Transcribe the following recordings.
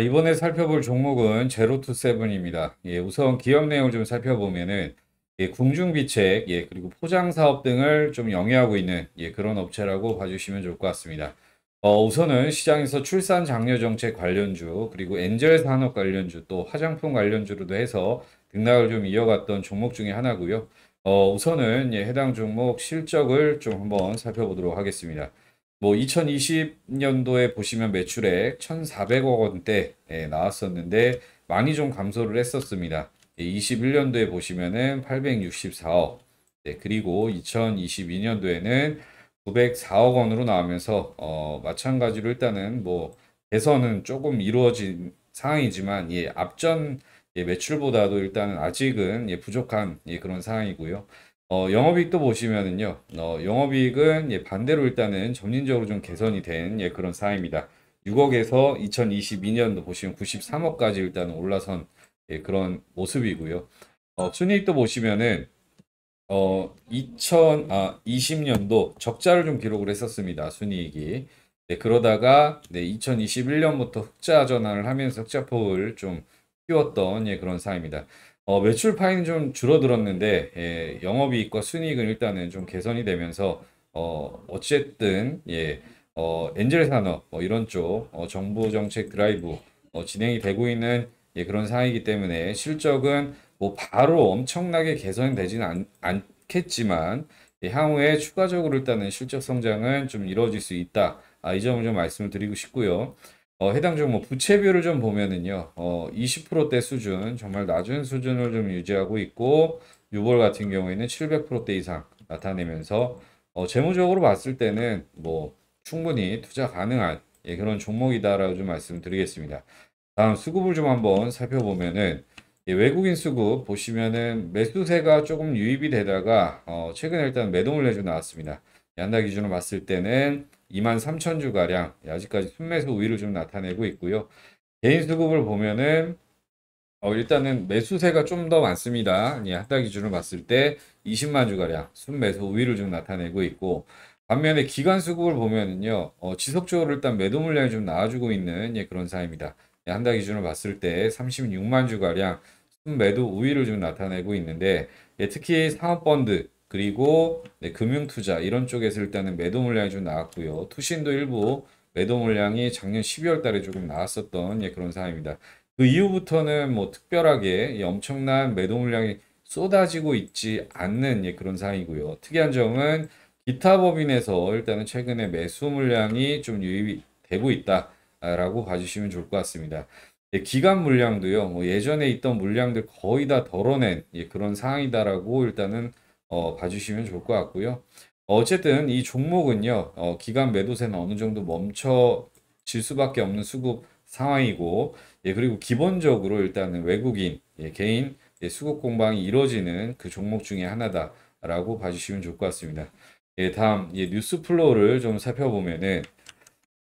이번에 살펴볼 종목은 제로투세븐입니다. 예, 우선 기업 내용을 좀 살펴보면은 예, 궁중비책, 예, 그리고 포장사업 등을 좀 영위하고 있는 예, 그런 업체라고 봐주시면 좋을 것 같습니다. 어, 우선은 시장에서 출산 장려 정책 관련주, 그리고 엔젤 산업 관련주, 또 화장품 관련주로도 해서 등락을 좀 이어갔던 종목 중에 하나고요. 어, 우선은 예, 해당 종목 실적을 좀 한번 살펴보도록 하겠습니다. 뭐 2020년도에 보시면 매출액 1,400억 원대 나왔었는데 많이 좀 감소를 했었습니다. 21년도에 예, 보시면은 864억 네, 예, 그리고 2022년도에는 904억 원으로 나오면서 어, 마찬가지로 일단은 뭐 개선은 조금 이루어진 상황이지만 예, 앞전 예, 매출보다도 일단은 아직은 예, 부족한 예, 그런 상황이고요. 어, 영업이익도 보시면은요, 어, 영업이익은 예, 반대로 일단은 점진적으로 좀 개선이 된 예, 그런 사입니다. 항 6억에서 2022년도 보시면 93억까지 일단 올라선 예, 그런 모습이고요. 어, 순이익도 보시면은 어, 2020년도 아, 적자를 좀 기록을 했었습니다. 순이익이. 네, 그러다가 네, 2021년부터 흑자 전환을 하면서 흑자폭을 좀 키웠던 예, 그런 사입니다. 항 어, 매출 파인좀 줄어들었는데 예, 영업이익과 순이익은 일단은 좀 개선이 되면서 어, 어쨌든 예, 어, 엔젤 산업 뭐 이런 쪽 어, 정부 정책 드라이브 어, 진행이 되고 있는 예, 그런 상황이기 때문에 실적은 뭐 바로 엄청나게 개선이 되지는 않, 않겠지만 예, 향후에 추가적으로 일단은 실적 성장은 좀 이루어질 수 있다. 아, 이 점을 좀 말씀을 드리고 싶고요. 어, 해당 종목 부채비율을 좀 보면은요, 어, 20%대 수준, 정말 낮은 수준을 좀 유지하고 있고, 유월 같은 경우에는 700%대 이상 나타내면서, 어, 재무적으로 봤을 때는 뭐, 충분히 투자 가능한 예, 그런 종목이다라고 좀 말씀드리겠습니다. 다음 수급을 좀 한번 살펴보면은, 예, 외국인 수급 보시면은 매수세가 조금 유입이 되다가, 어, 최근에 일단 매동을 내주 나왔습니다. 연다 기준으로 봤을 때는 2만 3천 주가량 아직까지 순매수 우위를 좀 나타내고 있고요. 개인 수급을 보면은 어, 일단은 매수세가 좀 더 많습니다. 예, 한 달 기준으로 봤을 때 20만 주가량 순매수 우위를 좀 나타내고 있고 반면에 기간 수급을 보면은요 어, 지속적으로 일단 매도 물량이 좀 나와주고 있는 예, 그런 사입니다. 예, 한 달 기준으로 봤을 때 36만 주가량 순매도 우위를 좀 나타내고 있는데 예, 특히 상업펀드 그리고 네, 금융투자 이런 쪽에서 일단은 매도 물량이 좀 나왔고요. 투신도 일부 매도 물량이 작년 12월 달에 조금 나왔었던 예, 그런 상황입니다. 그 이후부터는 뭐 특별하게 예, 엄청난 매도 물량이 쏟아지고 있지 않는 예, 그런 상황이고요. 특이한 점은 기타 법인에서 일단은 최근에 매수 물량이 좀 유입이 되고 있다라고 봐주시면 좋을 것 같습니다. 예, 기간 물량도요. 뭐 예전에 있던 물량들 거의 다 덜어낸 예, 그런 상황이다라고 일단은 어, 봐주시면 좋을 것 같고요. 어쨌든 이 종목은요. 어, 기간 매도세는 어느 정도 멈춰질 수밖에 없는 수급 상황이고 예, 그리고 기본적으로 일단은 외국인, 예, 개인 예, 수급 공방이 이뤄지는 그 종목 중에 하나다라고 봐주시면 좋을 것 같습니다. 예, 다음 예, 뉴스 플로우를 좀 살펴보면은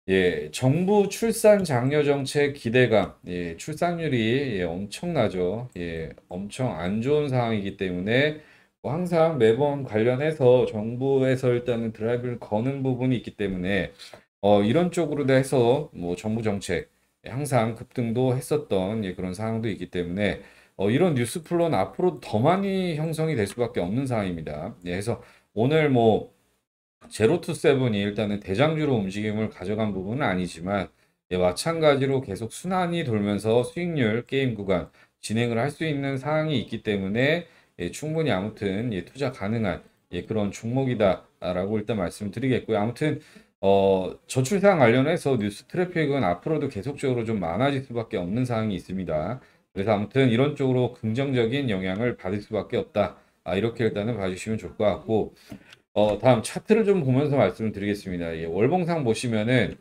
예, 정부 출산 장려 정책 기대감, 예, 출산율이 예, 엄청나죠. 예, 엄청 안 좋은 상황이기 때문에 뭐 항상 매번 관련해서 정부에서 일단은 드라이브를 거는 부분이 있기 때문에 어, 이런 쪽으로 해서 뭐 정부 정책 예, 항상 급등도 했었던 예, 그런 상황도 있기 때문에 어, 이런 뉴스 플로는 앞으로 더 많이 형성이 될 수밖에 없는 상황입니다. 예, 그래서 오늘 뭐 제로투세븐이 일단은 대장주로 움직임을 가져간 부분은 아니지만 예, 마찬가지로 계속 순환이 돌면서 수익률 게임 구간 진행을 할 수 있는 상황이 있기 때문에 예, 충분히 아무튼 예, 투자 가능한 예, 그런 종목이다라고 일단 말씀드리겠고요. 아무튼 어, 저출 산 관련해서 뉴스 트래픽은 앞으로도 계속적으로 좀 많아질 수밖에 없는 상황이 있습니다. 그래서 아무튼 이런 쪽으로 긍정적인 영향을 받을 수밖에 없다. 아, 이렇게 일단은 봐주시면 좋을 것 같고 어, 다음 차트를 좀 보면서 말씀을 드리겠습니다. 예, 월봉상 보시면은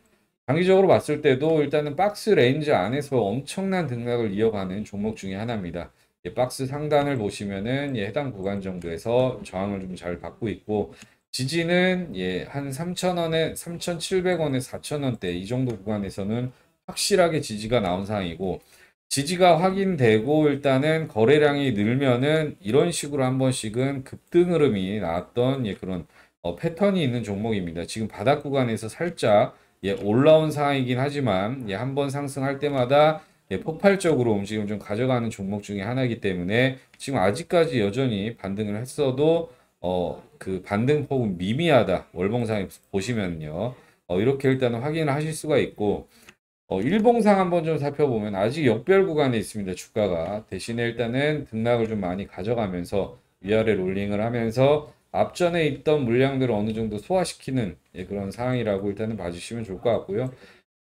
장기적으로 봤을 때도 일단은 박스 레인지 안에서 엄청난 등락을 이어가는 종목 중의 하나입니다. 예, 박스 상단을 보시면은 예, 해당 구간 정도에서 저항을 좀 잘 받고 있고 지지는 예, 한 3,000원에 3,700원에 4,000원대 이 정도 구간에서는 확실하게 지지가 나온 상황이고 지지가 확인되고 일단은 거래량이 늘면은 이런 식으로 한 번씩은 급등 흐름이 나왔던 예, 그런 어, 패턴이 있는 종목입니다. 지금 바닥 구간에서 살짝 예, 올라온 상황이긴 하지만 예, 한 번 상승할 때마다 예, 폭발적으로 움직임을 좀 가져가는 종목 중에 하나이기 때문에 지금 아직까지 여전히 반등을 했어도 어, 그 반등폭은 미미하다. 월봉상에 보시면요. 어, 이렇게 일단 은 확인을 하실 수가 있고 어, 일봉상 한번 좀 살펴보면 아직 역별 구간에 있습니다. 주가가. 대신에 일단은 등락을 좀 많이 가져가면서 위아래 롤링을 하면서 앞전에 있던 물량들을 어느 정도 소화시키는 예, 그런 상황이라고 일단은 봐주시면 좋을 것 같고요.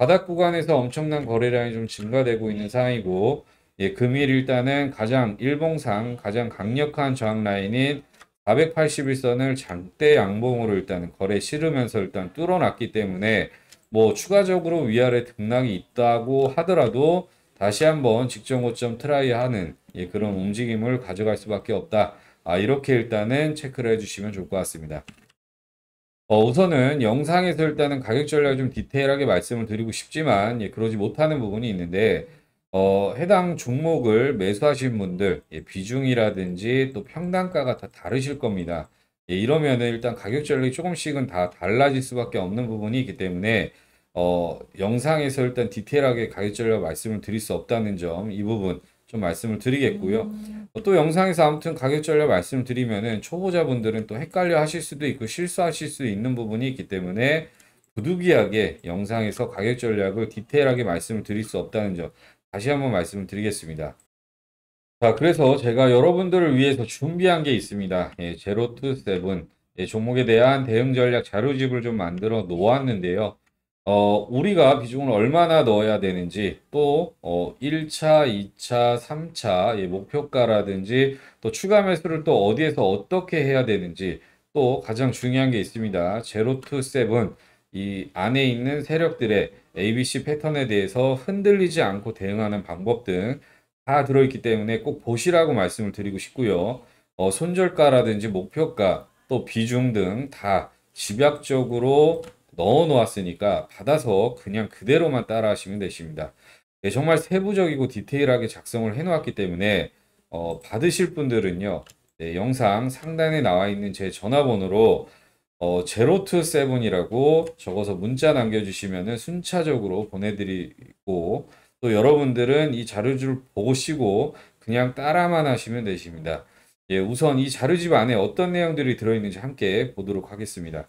바닥 구간에서 엄청난 거래량이 좀 증가되고 있는 네. 상황이고 예, 금일 일단은 가장 일봉상 가장 강력한 저항 라인인 481선을 장대 양봉으로 일단은 거래 실으면서 일단 뚫어놨기 때문에 뭐 추가적으로 위아래 등락이 있다고 하더라도 다시 한번 직전 고점 트라이하는 예, 그런 움직임을 가져갈 수밖에 없다. 아, 이렇게 일단은 체크를 해주시면 좋을 것 같습니다. 어, 우선은 영상에서 일단은 가격 전략을 좀 디테일하게 말씀을 드리고 싶지만 예, 그러지 못하는 부분이 있는데 어, 해당 종목을 매수하신 분들 예, 비중이라든지 또 평단가가 다 다르실 겁니다. 예, 이러면 일단 가격 전략이 조금씩은 다 달라질 수밖에 없는 부분이 있기 때문에 어, 영상에서 일단 디테일하게 가격 전략 말씀을 드릴 수 없다는 점 이 부분 좀 말씀을 드리겠고요. 음. 또 영상에서 아무튼 가격 전략 말씀드리면은 을 초보자분들은 또 헷갈려 하실 수도 있고 실수하실 수 있는 부분이 있기 때문에 부득이하게 영상에서 가격 전략을 디테일하게 말씀을 드릴 수 없다는 점 다시 한번 말씀을 드리겠습니다. 자, 그래서 제가 여러분들을 위해서 준비한 게 있습니다. 예, 제로 투 세븐 예, 종목에 대한 대응 전략 자료집을 좀 만들어 놓았는데요. 어, 우리가 비중을 얼마나 넣어야 되는지 또 어, 1차, 2차, 3차 예, 목표가라든지 또 추가 매수를 또 어디에서 어떻게 해야 되는지 또 가장 중요한 게 있습니다. 제로 투 세븐 이 안에 있는 세력들의 ABC 패턴에 대해서 흔들리지 않고 대응하는 방법 등 다 들어있기 때문에 꼭 보시라고 말씀을 드리고 싶고요. 어, 손절가라든지 목표가 또 비중 등 다 집약적으로 넣어 놓았으니까 받아서 그냥 그대로만 따라 하시면 되십니다. 네, 정말 세부적이고 디테일하게 작성을 해 놓았기 때문에 어, 받으실 분들은요. 네, 영상 상단에 나와 있는 제 전화번호로 어, 제로투세븐이라고 적어서 문자 남겨주시면 순차적으로 보내드리고 또 여러분들은 이자료줄 보시고 그냥 따라만 하시면 되십니다. 예, 우선 이 자료집 안에 어떤 내용들이 들어있는지 함께 보도록 하겠습니다.